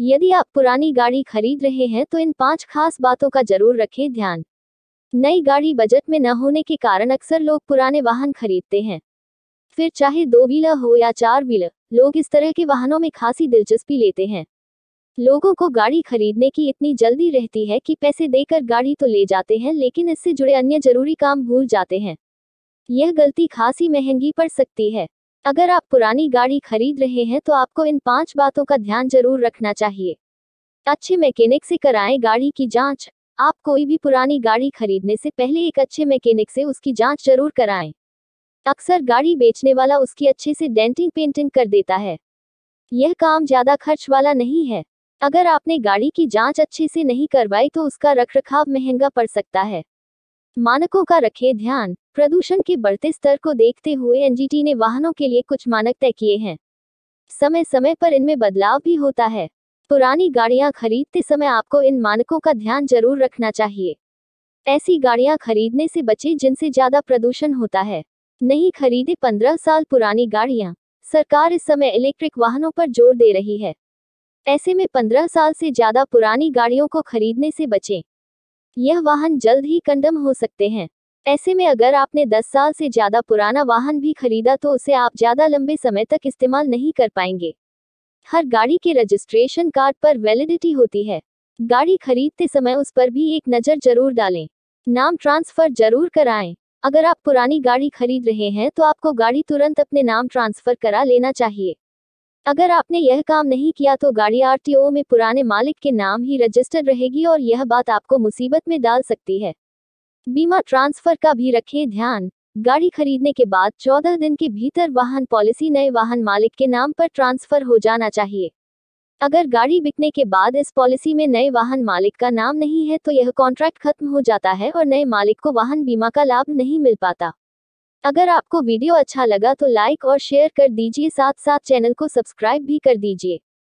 यदि आप पुरानी गाड़ी खरीद रहे हैं तो इन पांच खास बातों का जरूर रखें ध्यान नई गाड़ी बजट में न होने के कारण अक्सर लोग पुराने वाहन खरीदते हैं फिर चाहे दो व्हीलर हो या चार व्हीलर लोग इस तरह के वाहनों में खासी दिलचस्पी लेते हैं लोगों को गाड़ी खरीदने की इतनी जल्दी रहती है कि पैसे देकर गाड़ी तो ले जाते हैं लेकिन इससे जुड़े अन्य जरूरी काम भूल जाते हैं यह गलती खासी महंगी पड़ सकती है अगर आप पुरानी गाड़ी खरीद रहे हैं तो आपको इन पांच बातों का ध्यान जरूर रखना चाहिए अच्छे मैकेनिक से कराएं गाड़ी की जांच। आप कोई भी पुरानी गाड़ी खरीदने से पहले एक अच्छे मैकेनिक से उसकी जांच जरूर कराएं। अक्सर गाड़ी बेचने वाला उसकी अच्छे से डेंटिंग पेंटिंग कर देता है यह काम ज्यादा खर्च वाला नहीं है अगर आपने गाड़ी की जांच अच्छे से नहीं करवाई तो उसका रखरखाव महंगा पड़ सकता है मानकों का रखें ध्यान प्रदूषण के बढ़ते स्तर को देखते हुए एनजीटी ने वाहनों के लिए कुछ मानक तय किए हैं समय समय पर इनमें बदलाव भी होता है पुरानी गाड़ियां खरीदते समय आपको इन मानकों का ध्यान जरूर रखना चाहिए ऐसी गाड़ियां खरीदने से बचे जिनसे ज्यादा प्रदूषण होता है नहीं खरीदे पंद्रह साल पुरानी गाड़ियां सरकार इस समय इलेक्ट्रिक वाहनों पर जोर दे रही है ऐसे में पंद्रह साल से ज्यादा पुरानी गाड़ियों को खरीदने से बचें यह वाहन जल्द ही कंडम हो सकते हैं ऐसे में अगर आपने 10 साल से ज्यादा पुराना वाहन भी खरीदा तो उसे आप ज्यादा लंबे समय तक इस्तेमाल नहीं कर पाएंगे हर गाड़ी के रजिस्ट्रेशन कार्ड पर वैलिडिटी होती है गाड़ी खरीदते समय उस पर भी एक नज़र जरूर डालें नाम ट्रांसफर जरूर कराएं अगर आप पुरानी गाड़ी खरीद रहे हैं तो आपको गाड़ी तुरंत अपने नाम ट्रांसफर करा लेना चाहिए अगर आपने यह काम नहीं किया तो गाड़ी आरटीओ में पुराने मालिक के नाम ही रजिस्टर्ड रहेगी और यह बात आपको मुसीबत में डाल सकती है बीमा ट्रांसफर का भी रखें ध्यान गाड़ी खरीदने के बाद 14 दिन के भीतर वाहन पॉलिसी नए वाहन मालिक के नाम पर ट्रांसफर हो जाना चाहिए अगर गाड़ी बिकने के बाद इस पॉलिसी में नए वाहन मालिक का नाम नहीं है तो यह कॉन्ट्रैक्ट खत्म हो जाता है और नए मालिक को वाहन बीमा का लाभ नहीं मिल पाता अगर आपको वीडियो अच्छा लगा तो लाइक और शेयर कर दीजिए साथ साथ चैनल को सब्सक्राइब भी कर दीजिए